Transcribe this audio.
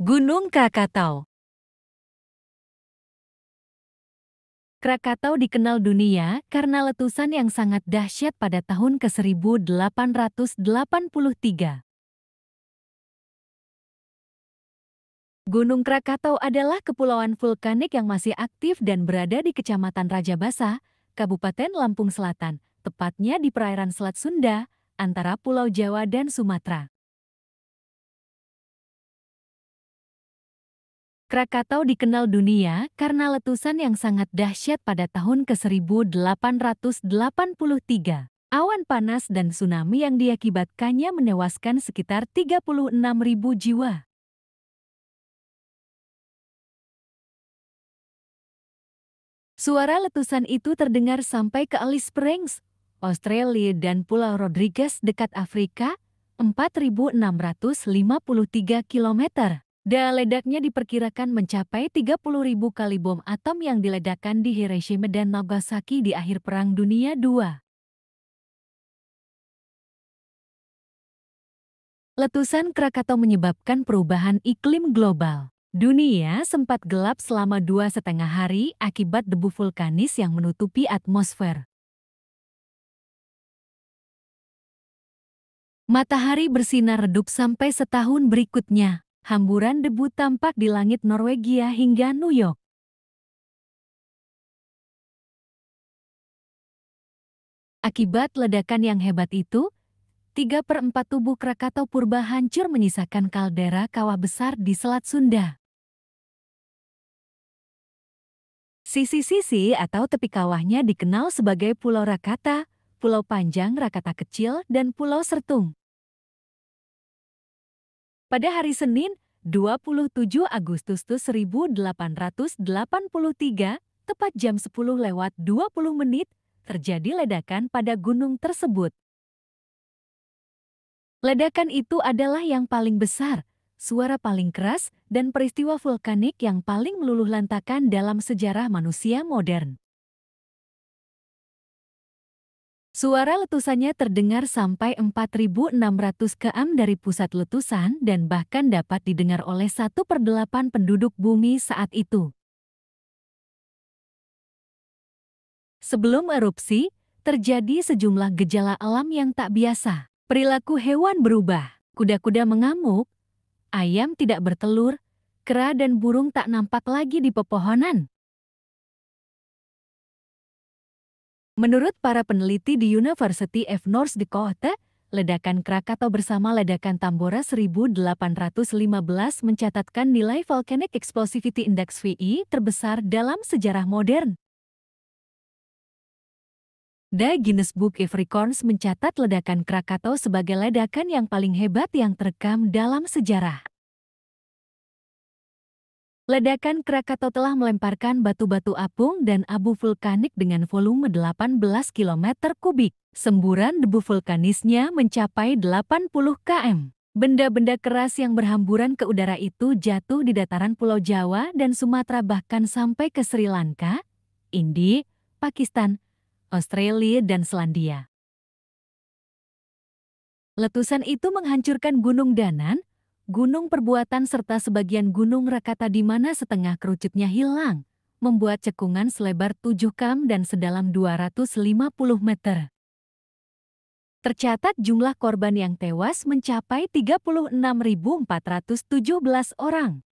Gunung Krakatau Krakatau dikenal dunia karena letusan yang sangat dahsyat pada tahun ke-1883. Gunung Krakatau adalah kepulauan vulkanik yang masih aktif dan berada di Kecamatan Raja Basa, Kabupaten Lampung Selatan, tepatnya di perairan Selat Sunda, antara Pulau Jawa dan Sumatera. Krakatau dikenal dunia karena letusan yang sangat dahsyat pada tahun ke-1883. Awan panas dan tsunami yang diakibatkannya menewaskan sekitar 36.000 jiwa. Suara letusan itu terdengar sampai ke Alice Springs, Australia dan Pulau Rodriguez dekat Afrika, 4.653 kilometer. Da ledaknya diperkirakan mencapai 30.000 kali bom atom yang diledakkan di Hiroshima dan Nagasaki di akhir Perang Dunia II. Letusan Krakatau menyebabkan perubahan iklim global. Dunia sempat gelap selama dua setengah hari akibat debu vulkanis yang menutupi atmosfer. Matahari bersinar redup sampai setahun berikutnya, Hamburan debu tampak di langit Norwegia hingga New York. Akibat ledakan yang hebat itu, tiga per 4 tubuh Krakatau Purba hancur menyisakan kaldera kawah besar di Selat Sunda. Sisi-sisi atau tepi kawahnya dikenal sebagai Pulau Rakata, Pulau Panjang Rakata Kecil, dan Pulau Sertung. Pada hari Senin, 27 Agustus 1883, tepat jam 10 lewat 20 menit, terjadi ledakan pada gunung tersebut. Ledakan itu adalah yang paling besar, suara paling keras, dan peristiwa vulkanik yang paling meluluh lantakan dalam sejarah manusia modern. Suara letusannya terdengar sampai 4.600 km dari pusat letusan dan bahkan dapat didengar oleh 1 per 8 penduduk bumi saat itu. Sebelum erupsi, terjadi sejumlah gejala alam yang tak biasa. Perilaku hewan berubah, kuda-kuda mengamuk, ayam tidak bertelur, kera dan burung tak nampak lagi di pepohonan. Menurut para peneliti di University of North Dakota, ledakan Krakatau bersama ledakan Tambora 1815 mencatatkan nilai Volcanic Explosivity Index VI e terbesar dalam sejarah modern. The Guinness Book of Records mencatat ledakan Krakatau sebagai ledakan yang paling hebat yang terekam dalam sejarah. Ledakan Krakato telah melemparkan batu-batu apung dan abu vulkanik dengan volume 18 km kubik. Semburan debu vulkanisnya mencapai 80 km. Benda-benda keras yang berhamburan ke udara itu jatuh di dataran Pulau Jawa dan Sumatera bahkan sampai ke Sri Lanka, Indi, Pakistan, Australia, dan Selandia. Letusan itu menghancurkan Gunung Danan, gunung perbuatan serta sebagian gunung Rakata di mana setengah kerucutnya hilang, membuat cekungan selebar tujuh kam dan sedalam 250 meter. Tercatat jumlah korban yang tewas mencapai 36.417 orang.